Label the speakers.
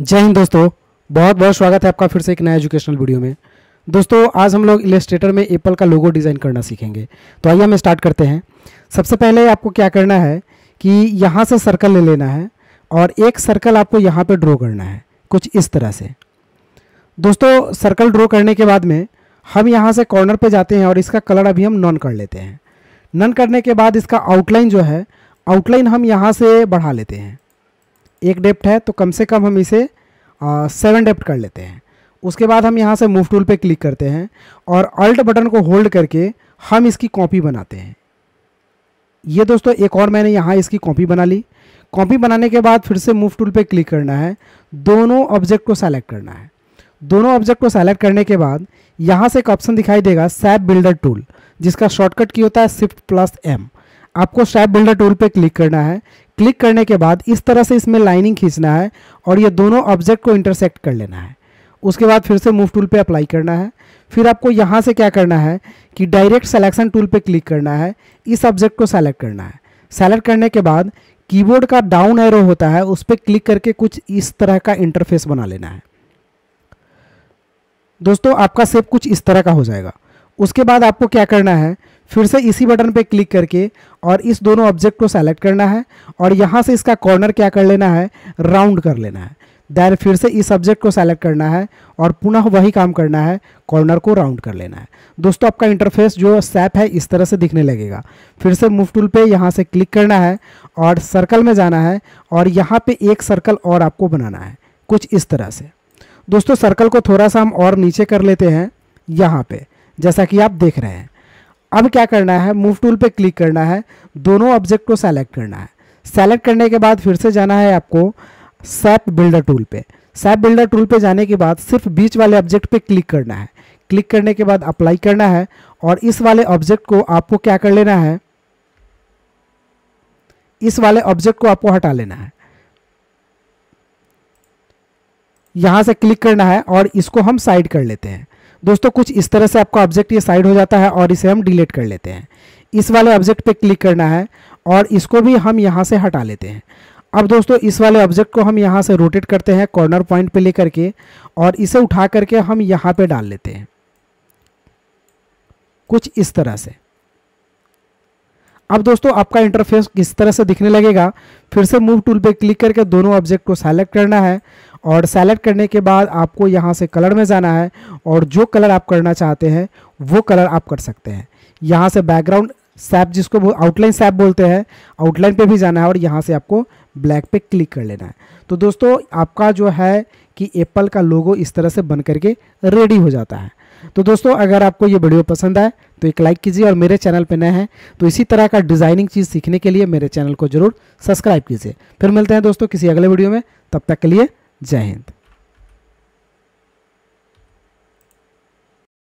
Speaker 1: जय हिंद दोस्तों बहुत बहुत स्वागत है आपका फिर से एक नया एजुकेशनल वीडियो में दोस्तों आज हम लोग इलेस्ट्रेटर में एप्पल का लोगो डिज़ाइन करना सीखेंगे तो आइए हम स्टार्ट करते हैं सबसे पहले आपको क्या करना है कि यहाँ से सर्कल ले लेना है और एक सर्कल आपको यहाँ पर ड्रॉ करना है कुछ इस तरह से दोस्तों सर्कल ड्रॉ करने के बाद में हम यहाँ से कॉर्नर पर जाते हैं और इसका कलर अभी हम नॉन कर लेते हैं नन करने के बाद इसका आउटलाइन जो है आउटलाइन हम यहाँ से बढ़ा लेते हैं एक डेप्ट है तो कम से कम हम इसे सेवन डेप्ट कर लेते हैं उसके बाद हम यहाँ से मूव टूल पे क्लिक करते हैं और अल्ट बटन को होल्ड करके हम इसकी कॉपी बनाते हैं ये दोस्तों एक और मैंने यहाँ इसकी कॉपी बना ली कॉपी बनाने के बाद फिर से मूव टूल पे क्लिक करना है दोनों ऑब्जेक्ट को सेलेक्ट करना है दोनों ऑब्जेक्ट को सेलेक्ट करने के बाद यहाँ से एक ऑप्शन दिखाई देगा सैप बिल्डर टूल जिसका शॉर्टकट की होता है सिफ्ट प्लस एम आपको स्ट्रैप बिल्डर टूल पे क्लिक करना है क्लिक करने के बाद इस तरह से इसमें लाइनिंग खींचना है और ये दोनों ऑब्जेक्ट को इंटरसेक्ट कर लेना है उसके बाद फिर से मूव टूल पे अप्लाई करना है फिर आपको यहाँ से क्या करना है कि डायरेक्ट सेलेक्शन टूल पे क्लिक करना है इस ऑब्जेक्ट को सेलेक्ट करना है सेलेक्ट करने के बाद कीबोर्ड का डाउन एरो होता है उस पर क्लिक करके कुछ इस तरह का इंटरफेस बना लेना है दोस्तों आपका सेप कुछ इस तरह का हो जाएगा उसके बाद आपको क्या करना है फिर से इसी बटन पे क्लिक करके और इस दोनों ऑब्जेक्ट को सेलेक्ट करना है और यहाँ से इसका कॉर्नर क्या कर लेना है राउंड कर लेना है दैन फिर से इस ऑब्जेक्ट को सेलेक्ट करना है और पुनः वही काम करना है कॉर्नर को राउंड कर लेना है दोस्तों आपका इंटरफेस जो सैप है इस तरह से दिखने लगेगा फिर से मूव टूल पे यहाँ से क्लिक करना है और सर्कल में जाना है और यहाँ पे एक सर्कल और आपको बनाना है कुछ इस तरह से दोस्तों सर्कल को थोड़ा सा हम और नीचे कर लेते हैं यहाँ पर जैसा कि आप देख रहे हैं अब क्या करना है मूव टूल पे क्लिक करना है दोनों ऑब्जेक्ट को सेलेक्ट करना है सेलेक्ट करने के बाद फिर से जाना है आपको सैप बिल्डर टूल पे सैप बिल्डर टूल पे जाने के बाद सिर्फ बीच वाले ऑब्जेक्ट पे क्लिक करना है क्लिक करने के बाद अप्लाई करना है और इस वाले ऑब्जेक्ट को आपको क्या कर लेना है इस वाले ऑब्जेक्ट को आपको हटा लेना है यहां से क्लिक करना है और इसको हम साइड कर लेते हैं दोस्तों कुछ इस तरह से आपका ऑब्जेक्ट ये साइड हो जाता है और इसे हम डिलीट कर लेते हैं इस वाले ऑब्जेक्ट पे क्लिक करना है और इसको भी हम यहाँ से हटा लेते हैं अब दोस्तों इस वाले ऑब्जेक्ट को हम यहाँ से रोटेट करते हैं कॉर्नर पॉइंट पे लेकर के और इसे उठा करके हम यहाँ पे डाल लेते हैं कुछ इस तरह से अब दोस्तों आपका इंटरफेस किस तरह से दिखने लगेगा फिर से मूव टूल पे क्लिक करके दोनों ऑब्जेक्ट को सेलेक्ट करना है और सेलेक्ट करने के बाद आपको यहाँ से कलर में जाना है और जो कलर आप करना चाहते हैं वो कलर आप कर सकते हैं यहाँ से बैकग्राउंड सैप जिसको आउटलाइन सैप बोलते हैं आउटलाइन पे भी जाना है और यहाँ से आपको ब्लैक पे क्लिक कर लेना है तो दोस्तों आपका जो है कि एप्पल का लोगो इस तरह से बन करके रेडी हो जाता है तो दोस्तों अगर आपको ये वीडियो पसंद आए तो एक लाइक कीजिए और मेरे चैनल पर नए हैं तो इसी तरह का डिज़ाइनिंग चीज़ सीखने के लिए मेरे चैनल को जरूर सब्सक्राइब कीजिए फिर मिलते हैं दोस्तों किसी अगले वीडियो में तब तक के लिए जय हिंद